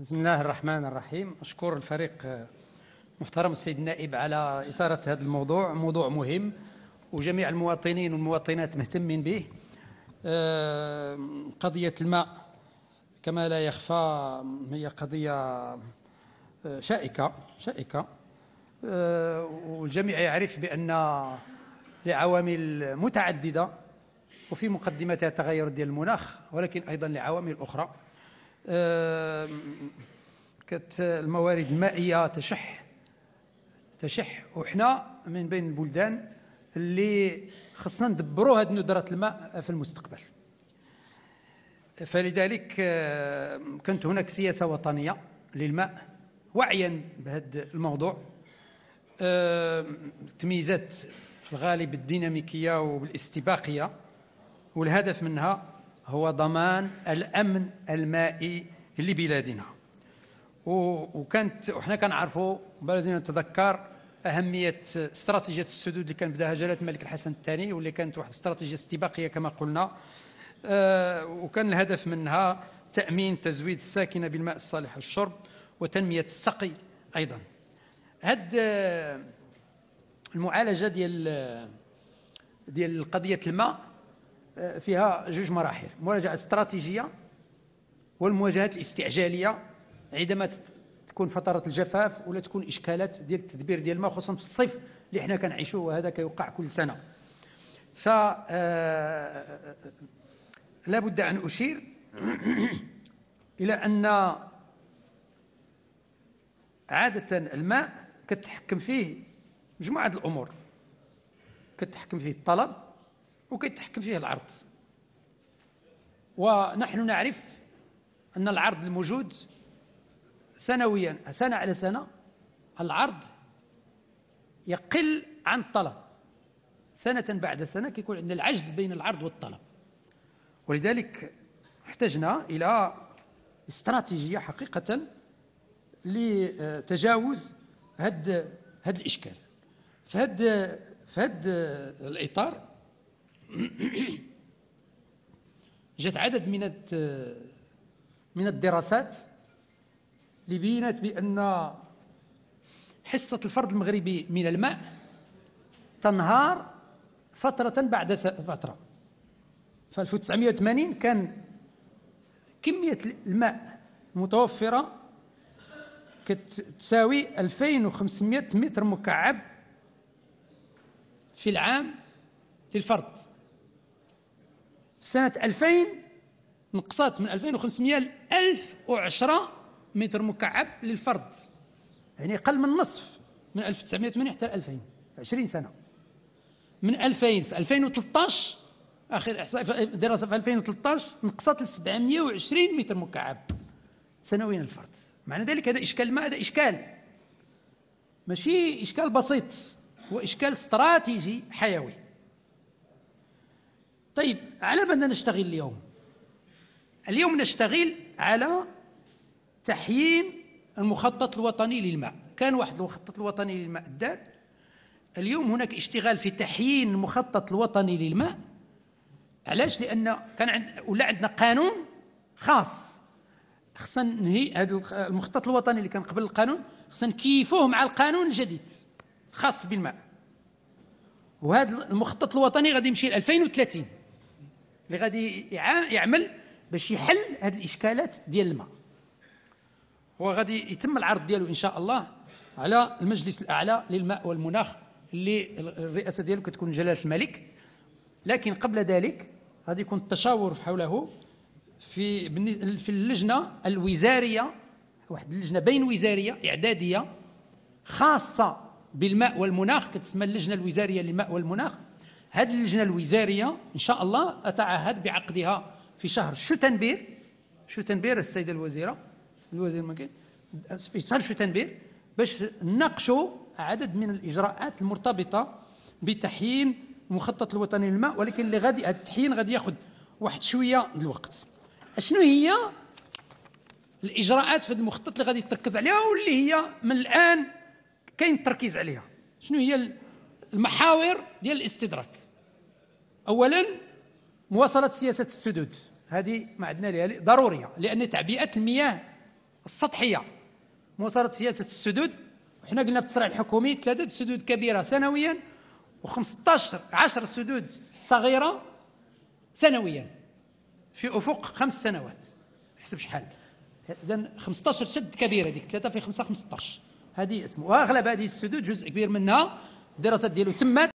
بسم الله الرحمن الرحيم أشكر الفريق محترم السيد النائب على إثارة هذا الموضوع موضوع مهم وجميع المواطنين والمواطنات مهتمين به آه، قضية الماء كما لا يخفى هي قضية آه، شائكة شائكة آه، والجميع يعرف بأن لعوامل متعددة وفي مقدمتها تغير ديال المناخ ولكن أيضا لعوامل أخرى كانت الموارد المائيه تشح تشح وحنا من بين البلدان اللي خصنا ندبروا هاد ندره الماء في المستقبل فلذلك كانت هناك سياسه وطنيه للماء وعيا بهذا الموضوع تميزت في الغالب الديناميكيه والاستباقيه والهدف منها هو ضمان الامن المائي لبلادنا وكانت وحنا كنعرفوا بلادنا نتذكر اهميه استراتيجيه السدود اللي كان بداها جلاله الملك الحسن الثاني واللي كانت واحد استراتيجيه استباقيه كما قلنا آه، وكان الهدف منها تامين تزويد الساكنه بالماء الصالح للشرب وتنميه السقي ايضا هاد آه، المعالجه ديال آه، ديال قضيه الماء فيها جوج مراحل مراجعة استراتيجية والمواجهات الاستعجالية عندما تكون فترة الجفاف ولا تكون إشكالات ديال التدبير ديال الماء خصوصا في الصيف اللي حنا كنعيشوه وهذا كيوقع كل سنة ف آه، بد أن أشير إلى أن عادة الماء كتحكم فيه مجموعة الأمور كتحكم فيه الطلب وكيتحكم فيه العرض ونحن نعرف أن العرض الموجود سنويا سنة على سنة العرض يقل عن الطلب سنة بعد سنة كيكون عندنا العجز بين العرض والطلب ولذلك احتجنا إلى استراتيجية حقيقة لتجاوز هاد هاد الإشكال فهاد فهد الإطار جات عدد من من الدراسات اللي بينت بأن حصة الفرد المغربي من الماء تنهار فترة بعد فترة ف 1980 كان كمية الماء المتوفرة كتساوي 2500 متر مكعب في العام للفرد سنة 2000 نقصت من 2500 ل 1010 متر مكعب للفرد يعني أقل من نصف من 1980 حتى 2000 في 20 سنة من 2000 في 2013 آخر إحصاء دراسة في 2013 نقصت ل 720 متر مكعب سنويا للفرد معنى ذلك هذا إشكال ما هذا إشكال ماشي إشكال بسيط هو إشكال استراتيجي حيوي طيب على ماذا نشتغل اليوم اليوم نشتغل على تحيين المخطط الوطني للماء كان واحد المخطط الوطني للماء الدار اليوم هناك اشتغال في تحيين المخطط الوطني للماء علاش لان كان عند ولا عندنا قانون خاص خصنا ننهي هذا المخطط الوطني اللي كان قبل القانون خصنا نكيفوه مع القانون الجديد الخاص بالماء وهذا المخطط الوطني غادي يمشي ل 2030 اللي غادي يعمل باش يحل هذه الاشكالات ديال الماء هو غادي يتم العرض ديالو ان شاء الله على المجلس الاعلى للماء والمناخ اللي الرئاسه ديالو كتكون جلاله الملك لكن قبل ذلك غادي يكون التشاور حوله في في اللجنه الوزاريه واحد اللجنه بين وزاريه اعداديه خاصه بالماء والمناخ كتسمى اللجنه الوزاريه للماء والمناخ هذه اللجنه الوزاريه ان شاء الله اتعهد بعقدها في شهر شتنبير شتنبير السيده الوزيره الوزير ممكن في شهر شتنبير باش نناقشوا عدد من الاجراءات المرتبطه بتحيين المخطط الوطني للماء ولكن اللي غادي التحيين غادي ياخذ واحد شويه الوقت شنو هي الاجراءات في المخطط اللي غادي تركز عليها واللي هي من الان كاين التركيز عليها شنو هي المحاور ديال الاستدراك أولا مواصلة سياسة السدود هذه ما عندنا لها ضرورية لأن تعبئة المياه السطحية مواصلة سياسة السدود وحنا قلنا بالتصريح الحكومي ثلاثة سدود كبيرة سنويا و15 10 سدود صغيرة سنويا في أفق خمس سنوات حسب شحال إذا 15 سد كبيرة ديك ثلاثة في خمسة 15 هذه اسمه واغلب هذه السدود جزء كبير منها الدراسات ديالو تمت